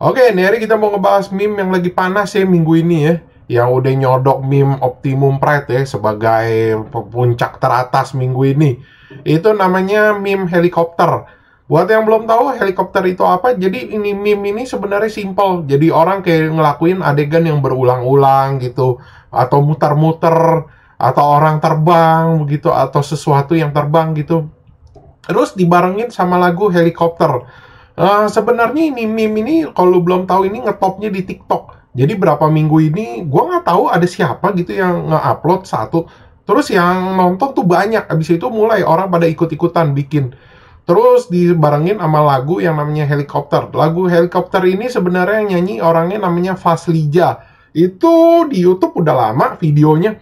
Oke, nih hari kita mau ngebahas meme yang lagi panas ya minggu ini ya. Yang udah nyodok meme Optimum Pride ya sebagai puncak teratas minggu ini. Itu namanya meme helikopter. Buat yang belum tahu helikopter itu apa, jadi ini meme ini sebenarnya simple. Jadi orang kayak ngelakuin adegan yang berulang-ulang gitu atau muter-muter atau orang terbang begitu atau sesuatu yang terbang gitu. Terus dibarengin sama lagu helikopter uh, sebenarnya ini meme ini kalau belum tahu ini ngetopnya di TikTok. Jadi berapa minggu ini gue nggak tahu ada siapa gitu yang nge-upload satu. Terus yang nonton tuh banyak. Abis itu mulai orang pada ikut-ikutan bikin. Terus dibarengin sama lagu yang namanya Helikopter. Lagu Helikopter ini sebenarnya yang nyanyi orangnya namanya Faslija. Itu di YouTube udah lama videonya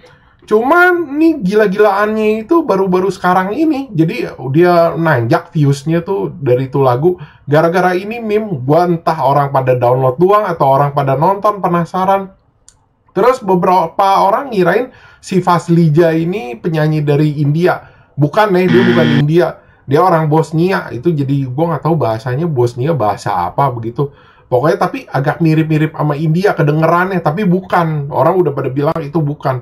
Cuman nih gila-gilaannya itu baru-baru sekarang ini. Jadi oh, dia nanjak viewsnya tuh dari itu lagu. Gara-gara ini meme, gua entah orang pada download doang atau orang pada nonton penasaran. Terus beberapa orang ngirain si Faslija ini penyanyi dari India. Bukan nih, eh, dia bukan India. Dia orang Bosnia. Itu jadi gue nggak tahu bahasanya Bosnia bahasa apa begitu. Pokoknya tapi agak mirip-mirip sama India kedengerannya, tapi bukan. Orang udah pada bilang itu bukan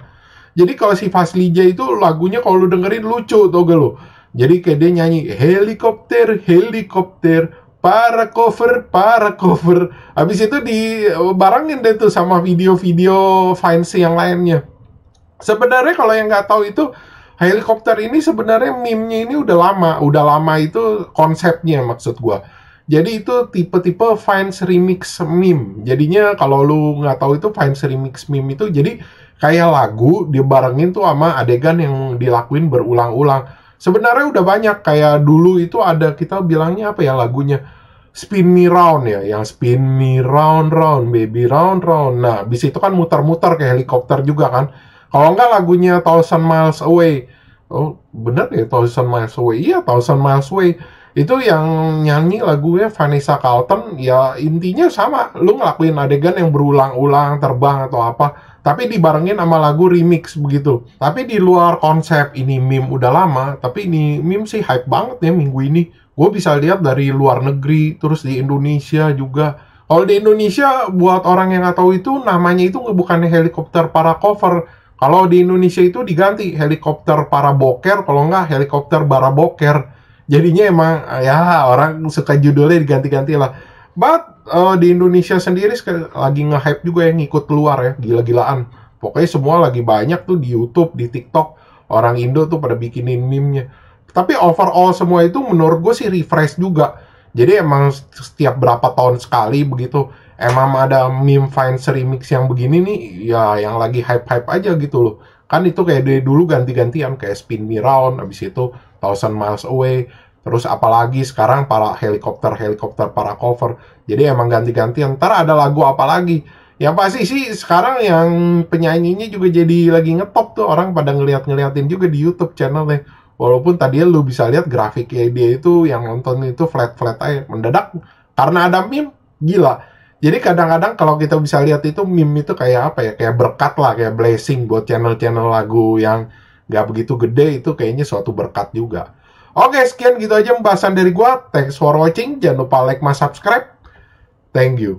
jadi kalau si Faslija itu lagunya kalau lu dengerin lucu tau gak lu. Jadi kayak dia nyanyi helikopter, helikopter, para cover, para cover. Habis itu dibarangin deh tuh sama video-video fans yang lainnya. Sebenarnya kalau yang nggak tahu itu helikopter ini sebenarnya meme-nya ini udah lama, udah lama itu konsepnya maksud gua jadi itu tipe-tipe Vines remix meme. Jadinya kalau lu nggak tahu itu Vines remix meme itu jadi kayak lagu dibarengin tuh sama adegan yang dilakuin berulang-ulang. Sebenarnya udah banyak kayak dulu itu ada kita bilangnya apa ya lagunya spin me round ya, yang spin me round round baby round round. Nah, bis itu kan muter-muter kayak helikopter juga kan. Kalau nggak lagunya Thousand Miles Away, oh bener ya Thousand Miles Away, iya Thousand Miles Away itu yang nyanyi lagunya Vanessa Carlton ya intinya sama lu ngelakuin adegan yang berulang-ulang terbang atau apa tapi dibarengin sama lagu remix begitu tapi di luar konsep ini meme udah lama tapi ini meme sih hype banget ya minggu ini gue bisa lihat dari luar negeri terus di Indonesia juga kalau di Indonesia buat orang yang nggak tahu itu namanya itu bukannya helikopter para cover kalau di Indonesia itu diganti helikopter para boker kalau nggak helikopter para boker jadinya emang ya orang suka judulnya diganti-ganti lah but uh, di Indonesia sendiri lagi nge-hype juga yang ngikut keluar ya gila-gilaan pokoknya semua lagi banyak tuh di YouTube di TikTok orang Indo tuh pada bikinin meme-nya tapi overall semua itu menurut gue sih refresh juga jadi emang setiap berapa tahun sekali begitu emang ada meme fans remix yang begini nih ya yang lagi hype-hype aja gitu loh kan itu kayak dari dulu ganti-gantian kayak spin me round abis itu thousand miles away terus apalagi sekarang para helikopter helikopter para cover jadi emang ganti-gantian ntar ada lagu apa lagi yang pasti sih sekarang yang penyanyinya juga jadi lagi ngetop tuh orang pada ngeliat-ngeliatin juga di YouTube channelnya walaupun tadi lu bisa lihat grafiknya dia itu yang nonton itu flat-flat aja mendadak karena ada meme gila jadi kadang-kadang kalau kita bisa lihat itu meme itu kayak apa ya? Kayak berkat lah, kayak blessing buat channel-channel lagu yang nggak begitu gede itu kayaknya suatu berkat juga. Oke, sekian gitu aja pembahasan dari gua. Thanks for watching. Jangan lupa like, mas subscribe. Thank you.